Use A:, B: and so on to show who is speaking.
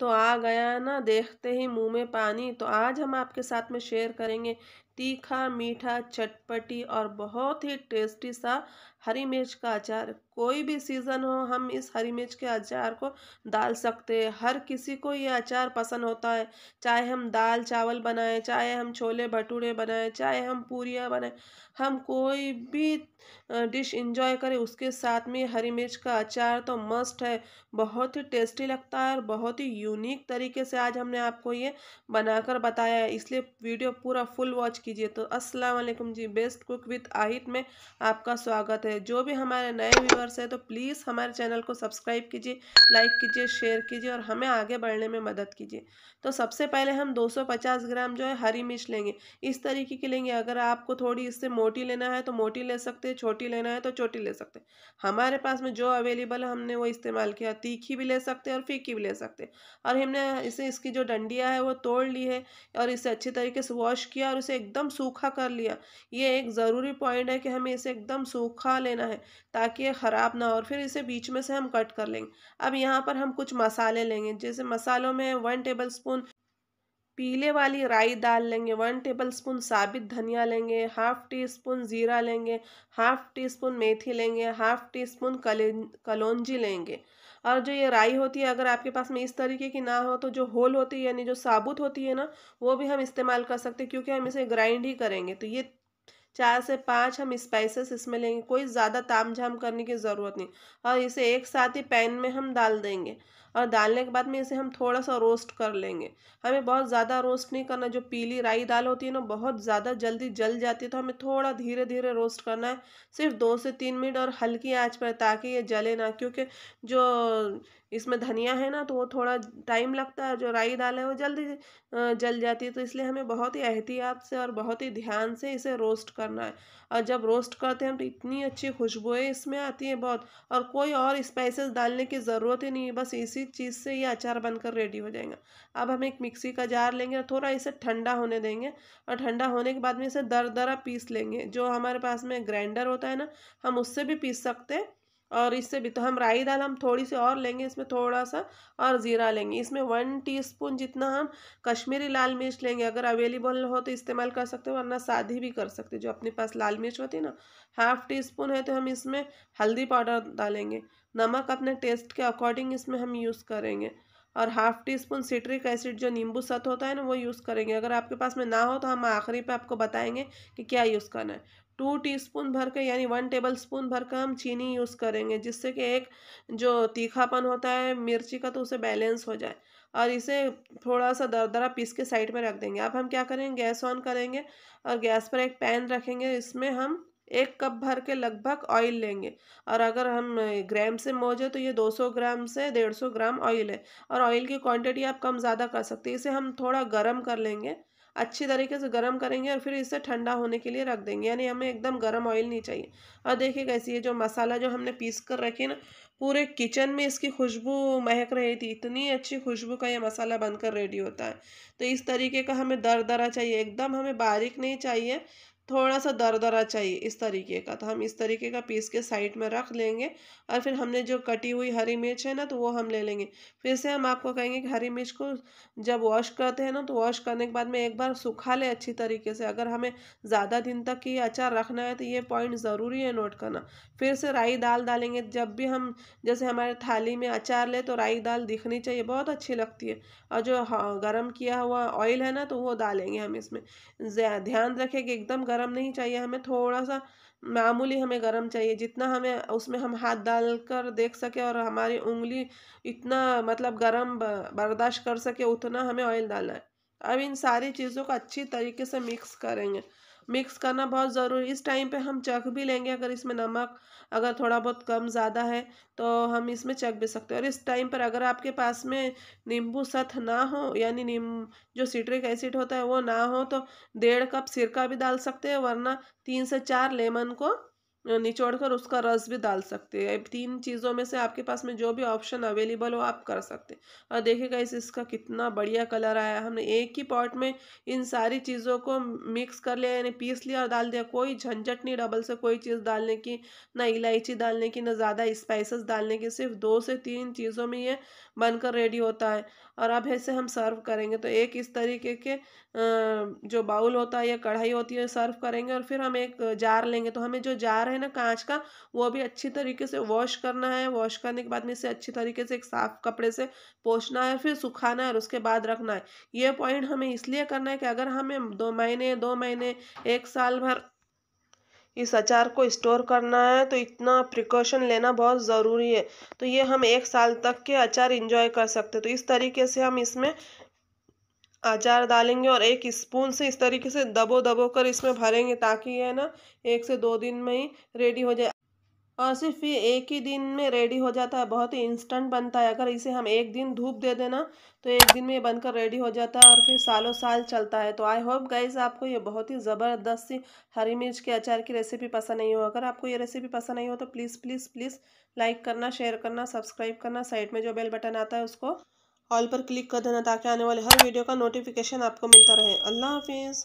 A: तो आ गया ना देखते ही मुंह में पानी तो आज हम आपके साथ में शेयर करेंगे तीखा मीठा चटपटी और बहुत ही टेस्टी सा हरी मिर्च का अचार कोई भी सीज़न हो हम इस हरी मिर्च के अचार को डाल सकते हैं हर किसी को ये अचार पसंद होता है चाहे हम दाल चावल बनाएं चाहे हम छोले भटूरे बनाएं चाहे हम पूरियाँ बनाएं हम कोई भी डिश इंजॉय करें उसके साथ में हरी मिर्च का अचार तो मस्ट है बहुत ही टेस्टी लगता है और बहुत ही यूनिक तरीके से आज हमने आपको ये बनाकर बताया है इसलिए वीडियो पूरा फुल वॉच कीजिए तो अस्सलाम वालेकुम जी बेस्ट कुक विद आहित में आपका स्वागत है जो भी हमारे नए व्यूअर्स हैं तो प्लीज़ हमारे चैनल को सब्सक्राइब कीजिए लाइक कीजिए शेयर कीजिए और हमें आगे बढ़ने में मदद कीजिए तो सबसे पहले हम 250 ग्राम जो है हरी मिर्च लेंगे इस तरीके की लेंगे अगर आपको थोड़ी इससे मोटी लेना है तो मोटी ले सकते हैं छोटी लेना है तो छोटी ले सकते हैं हमारे पास में जो अवेलेबल है हमने वो इस्तेमाल किया तीखी भी ले सकते हैं और फीकी भी ले सकते हैं और हमने इसे इसकी जो डंडिया है वो तोड़ ली है और इसे अच्छे तरीके से वॉश किया और इसे एकदम एकदम सूखा कर लिया ये एक ज़रूरी पॉइंट है कि हमें इसे एकदम सूखा लेना है ताकि ये ख़राब ना हो और फिर इसे बीच में से हम कट कर लेंगे अब यहाँ पर हम कुछ मसाले लेंगे जैसे मसालों में वन टेबल स्पून पीले वाली राई दाल लेंगे वन टेबल स्पून साबित धनिया लेंगे हाफ़ टी स्पून ज़ीरा लेंगे हाफ़ टी स्पून मेथी लेंगे हाफ़ टी स्पून कलौजी लेंगे और जो ये राई होती है अगर आपके पास में इस तरीके की ना हो तो जो होल होती है यानी जो साबुत होती है ना वो भी हम इस्तेमाल कर सकते हैं क्योंकि हम इसे ग्राइंड ही करेंगे तो ये चार से पाँच हम स्पाइसेस इसमें लेंगे कोई ज़्यादा ताम झाम करने की ज़रूरत नहीं और इसे एक साथ ही पैन में हम डाल देंगे और डालने के बाद में इसे हम थोड़ा सा रोस्ट कर लेंगे हमें बहुत ज़्यादा रोस्ट नहीं करना जो पीली राई दाल होती है ना बहुत ज़्यादा जल्दी जल जाती है तो हमें थोड़ा धीरे धीरे रोस्ट करना है सिर्फ दो से तीन मिनट और हल्की आँच पर ताकि ये जले ना क्योंकि जो इसमें धनिया है ना तो वो थोड़ा टाइम लगता है जो राई दाल है वो जल्दी जल जाती है तो इसलिए हमें बहुत ही एहतियात से और बहुत ही ध्यान से इसे रोस्ट करना है और जब रोस्ट करते हैं तो इतनी अच्छी खुशबुएँ इसमें आती हैं बहुत और कोई और स्पाइसेस डालने की ज़रूरत ही नहीं है बस इसी चीज़ से ये अचार बनकर रेडी हो जाएगा अब हम एक मिक्सी का जार लेंगे और थोड़ा इसे ठंडा होने देंगे और ठंडा होने के बाद में इसे दर दरा पीस लेंगे जो हमारे पास में ग्राइंडर होता है ना हम उससे भी पीस सकते हैं और इससे भी तो हम राई दाल हम थोड़ी सी और लेंगे इसमें थोड़ा सा और ज़ीरा लेंगे इसमें वन टीस्पून जितना हम कश्मीरी लाल मिर्च लेंगे अगर अवेलेबल हो तो इस्तेमाल कर सकते हो वरना सादी भी कर सकते जो अपने पास लाल मिर्च होती है ना हाफ टी स्पून है तो हम इसमें हल्दी पाउडर डालेंगे नमक अपने टेस्ट के अकॉर्डिंग इसमें हम यूज़ करेंगे और half teaspoon citric acid जो नींबू सत होता है ना वो यूज़ करेंगे अगर आपके पास में ना हो तो हम आखिरी पे आपको बताएंगे कि क्या यूज़ करना है टू टीस्पून भर के यानी वन टेबल स्पून भर का हम चीनी यूज़ करेंगे जिससे कि एक जो तीखापन होता है मिर्ची का तो उसे बैलेंस हो जाए और इसे थोड़ा सा दरदरा पीस के साइड में रख देंगे अब हम क्या करेंगे गैस ऑन करेंगे और गैस पर एक पैन रखेंगे इसमें हम एक कप भर के लगभग ऑयल लेंगे और अगर हम ग्राम से मोजे तो ये 200 ग्राम से 150 ग्राम ऑयल है और ऑयल की क्वांटिटी आप कम ज़्यादा कर सकते हैं इसे हम थोड़ा गर्म कर लेंगे अच्छी तरीके से गर्म करेंगे और फिर इसे ठंडा होने के लिए रख देंगे यानी हमें एकदम गर्म ऑयल नहीं चाहिए और देखिए कैसी ये जो मसाला जो हमने पीस कर रखी ना पूरे किचन में इसकी खुशबू महक रही थी इतनी अच्छी खुशबू का ये मसाला बनकर रेडी होता है तो इस तरीके का हमें दर दरा चाहिए एकदम हमें बारीक नहीं चाहिए थोड़ा सा दर दरा चाहिए इस तरीके का तो हम इस तरीके का पीस के साइड में रख लेंगे और फिर हमने जो कटी हुई हरी मिर्च है ना तो वो हम ले लेंगे फिर से हम आपको कहेंगे कि हरी मिर्च को जब वॉश करते हैं ना तो वॉश करने के बाद में एक बार सुखा ले अच्छी तरीके से अगर हमें ज़्यादा दिन तक ये अचार रखना है तो ये पॉइंट ज़रूरी है नोट करना फिर से राई दाल डालेंगे जब भी हम जैसे हमारे थाली में अचार ले तो राई दाल दिखनी चाहिए बहुत अच्छी लगती है और जो हाँ, गर्म किया हुआ ऑयल है ना तो वो डालेंगे हम इसमें ध्यान रखें कि एकदम गर्म गर्म नहीं चाहिए हमें थोड़ा सा मामूली हमें गर्म चाहिए जितना हमें उसमें हम हाथ डाल कर देख सके और हमारी उंगली इतना मतलब गर्म बर्दाश्त कर सके उतना हमें ऑयल डालना है अब इन सारी चीज़ों को अच्छी तरीके से मिक्स करेंगे मिक्स करना बहुत ज़रूरी इस टाइम पे हम चख भी लेंगे अगर इसमें नमक अगर थोड़ा बहुत कम ज़्यादा है तो हम इसमें चख भी सकते हैं और इस टाइम पर अगर आपके पास में नींबू सत ना हो यानी नीम जो सिट्रिक एसिड होता है वो ना हो तो डेढ़ कप सिरका भी डाल सकते हैं वरना तीन से चार लेमन को निचोड़कर उसका रस भी डाल सकते हैं तीन चीज़ों में से आपके पास में जो भी ऑप्शन अवेलेबल हो आप कर सकते हैं और देखिएगा इस इसका कितना बढ़िया कलर आया हमने एक ही पॉट में इन सारी चीज़ों को मिक्स कर लिया यानी पीस लिया और डाल दिया कोई झंझट नहीं डबल से कोई चीज़ डालने की ना इलायची डालने की ना ज़्यादा स्पाइसेस डालने की सिर्फ दो से तीन चीज़ों में ये बनकर रेडी होता है और अब ऐसे हम सर्व करेंगे तो एक इस तरीके के जो बाउल होता है या कढ़ाई होती है सर्व करेंगे और फिर हम एक जार लेंगे तो हमें जो जार है है ना कांच का वो भी अच्छी तरीके से वॉश करना है वॉश करने के बाद में इसे अच्छी तरीके से एक साफ कपड़े से पोछना है फिर सुखाना है और उसके बाद रखना है ये पॉइंट हमें इसलिए करना है कि अगर हमें दो महीने दो महीने एक साल भर इस अचार को स्टोर करना है तो इतना प्रिकॉशन लेना बहुत ज़रूरी है तो ये हम एक साल तक के अचार इंजॉय कर सकते तो इस तरीके से हम इसमें अचार डालेंगे और एक स्पून से इस तरीके से दबो दबो कर इसमें भरेंगे ताकि ये ना एक से दो दिन में ही रेडी हो जाए और सिर्फ ये एक ही दिन में रेडी हो जाता है बहुत ही इंस्टेंट बनता है अगर इसे हम एक दिन धूप दे देना तो एक दिन में ये बनकर रेडी हो जाता है और फिर सालों साल चलता है तो आई होप गाइज आपको ये बहुत ही ज़बरदस्त सी हरी मिर्च के अचार की रेसिपी पसंद नहीं हो अगर आपको ये रेसिपी पसंद नहीं हो तो प्लीज़ प्लीज़ प्लीज़ लाइक करना शेयर करना सब्सक्राइब करना साइड में जो बेल बटन आता है उसको ऑल पर क्लिक कर देना ताकि आने वाले हर वीडियो का नोटिफिकेशन आपको मिलता रहे अल्लाह हाफिज़